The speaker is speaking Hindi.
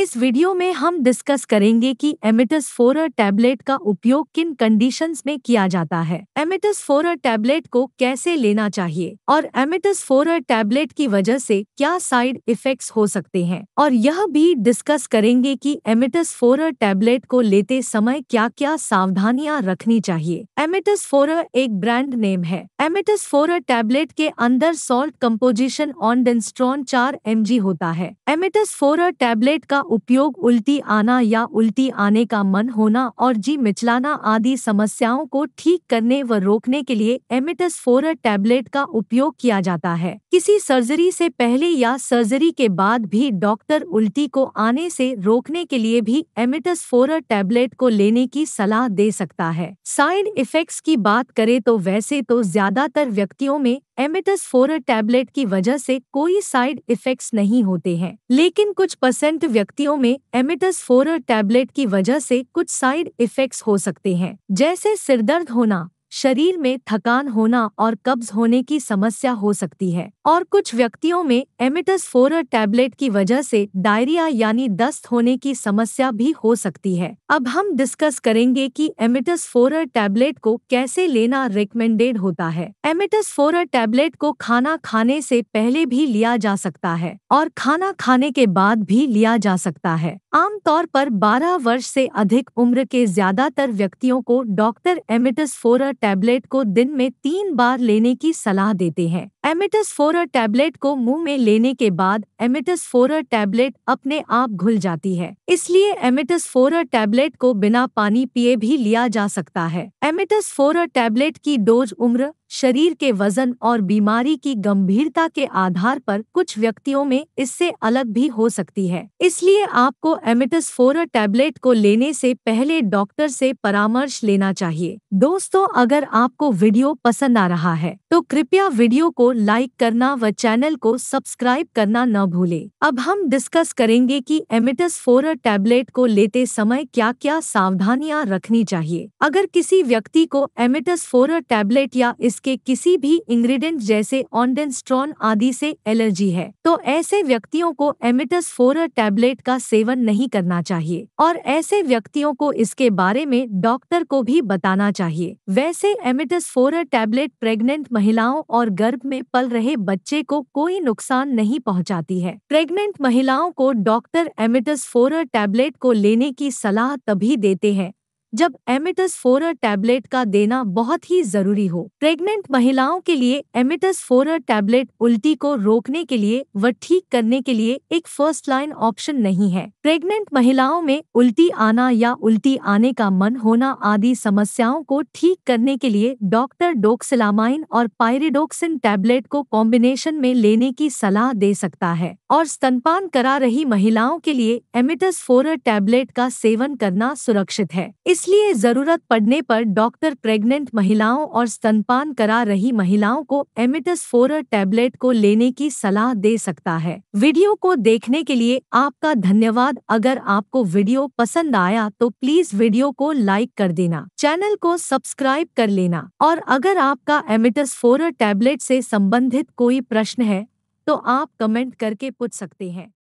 इस वीडियो में हम डिस्कस करेंगे कि एमिटस फोरर टैबलेट का उपयोग किन कंडीशंस में किया जाता है एमिटस फोरर टैबलेट को कैसे लेना चाहिए और एमिटस फोरर टैबलेट की वजह से क्या साइड इफेक्ट्स हो सकते हैं और यह भी डिस्कस करेंगे कि एमिटस फोरर टैबलेट को लेते समय क्या क्या सावधानियां रखनी चाहिए एमिटस फोरर एक ब्रांड नेम है एमिटस फोरर टैबलेट के अंदर सॉल्ट कम्पोजिशन ऑन डेंस्ट्रॉन चार एम होता है एमिटस फोरर टैबलेट का उपयोग उल्टी आना या उल्टी आने का मन होना और जी मिचलाना आदि समस्याओं को ठीक करने व रोकने के लिए एमिटस फोर टैबलेट का उपयोग किया जाता है किसी सर्जरी से पहले या सर्जरी के बाद भी डॉक्टर उल्टी को आने से रोकने के लिए भी एमिटस फोर टैबलेट को लेने की सलाह दे सकता है साइड इफेक्ट्स की बात करें तो वैसे तो ज्यादातर व्यक्तियों में एमिटस फोरर टैबलेट की वजह से कोई साइड इफेक्ट्स नहीं होते हैं लेकिन कुछ परसेंट व्यक्ति व्यक्तियों में एमिटस फोरर टैबलेट की वजह से कुछ साइड इफेक्ट्स हो सकते हैं जैसे सिरदर्द होना शरीर में थकान होना और कब्ज होने की समस्या हो सकती है और कुछ व्यक्तियों में एमिटस फोर टैबलेट की वजह से डायरिया यानी दस्त होने की समस्या भी हो सकती है अब हम डिस्कस करेंगे कि एमिटस फोर टैबलेट को कैसे लेना रिकमेंडेड होता है एमिटस फोर टैबलेट को खाना खाने से पहले भी लिया जा सकता है और खाना खाने के बाद भी लिया जा सकता है आमतौर पर 12 वर्ष से अधिक उम्र के ज्यादातर व्यक्तियों को डॉक्टर एमिटस फोरा टैबलेट को दिन में तीन बार लेने की सलाह देते हैं एमिटस फोरा टैबलेट को मुंह में लेने के बाद एमिटस फोरा टैबलेट अपने आप घुल जाती है इसलिए एमिटस फोरा टैबलेट को बिना पानी पिए भी लिया जा सकता है एमिटस फोरा टैबलेट की डोज उम्र शरीर के वजन और बीमारी की गंभीरता के आधार पर कुछ व्यक्तियों में इससे अलग भी हो सकती है इसलिए आपको एमिटस फोरा टैबलेट को लेने से पहले डॉक्टर से परामर्श लेना चाहिए दोस्तों अगर आपको वीडियो पसंद आ रहा है तो कृपया वीडियो को लाइक करना व चैनल को सब्सक्राइब करना न भूले अब हम डिस्कस करेंगे की एमिटस फोरा टैबलेट को लेते समय क्या क्या सावधानियाँ रखनी चाहिए अगर किसी व्यक्ति को एमिटस फोरा टैबलेट या इस इसके किसी भी इंग्रेडिएंट जैसे ऑनडेंस्ट्रॉन आदि से एलर्जी है तो ऐसे व्यक्तियों को एमिटस फोरर टैबलेट का सेवन नहीं करना चाहिए और ऐसे व्यक्तियों को इसके बारे में डॉक्टर को भी बताना चाहिए वैसे एमिटस फोरर टैबलेट प्रेग्नेंट महिलाओं और गर्भ में पल रहे बच्चे को कोई नुकसान नहीं पहुंचाती है प्रेग्नेंट महिलाओं को डॉक्टर एमिटस फोरर टैबलेट को लेने की सलाह तभी देते हैं जब एमिटस फोरर टैबलेट का देना बहुत ही जरूरी हो प्रेग्नेंट महिलाओं के लिए एमिटस फोरर टैबलेट उल्टी को रोकने के लिए व ठीक करने के लिए एक फर्स्ट लाइन ऑप्शन नहीं है प्रेग्नेंट महिलाओं में उल्टी आना या उल्टी आने का मन होना आदि समस्याओं को ठीक करने के लिए डॉक्टर डोक्सिलामाइन और पायरिडोक्सिन टैबलेट को कॉम्बिनेशन में लेने की सलाह दे सकता है और स्तनपान करा रही महिलाओं के लिए एमिटस फोरर टैबलेट का सेवन करना सुरक्षित है इस इसलिए जरूरत पड़ने पर डॉक्टर प्रेग्नेंट महिलाओं और स्तनपान करा रही महिलाओं को एमिटस फोरर टैबलेट को लेने की सलाह दे सकता है वीडियो को देखने के लिए आपका धन्यवाद अगर आपको वीडियो पसंद आया तो प्लीज वीडियो को लाइक कर देना चैनल को सब्सक्राइब कर लेना और अगर आपका एमिटस फोरर टैबलेट से संबंधित कोई प्रश्न है तो आप कमेंट करके पूछ सकते हैं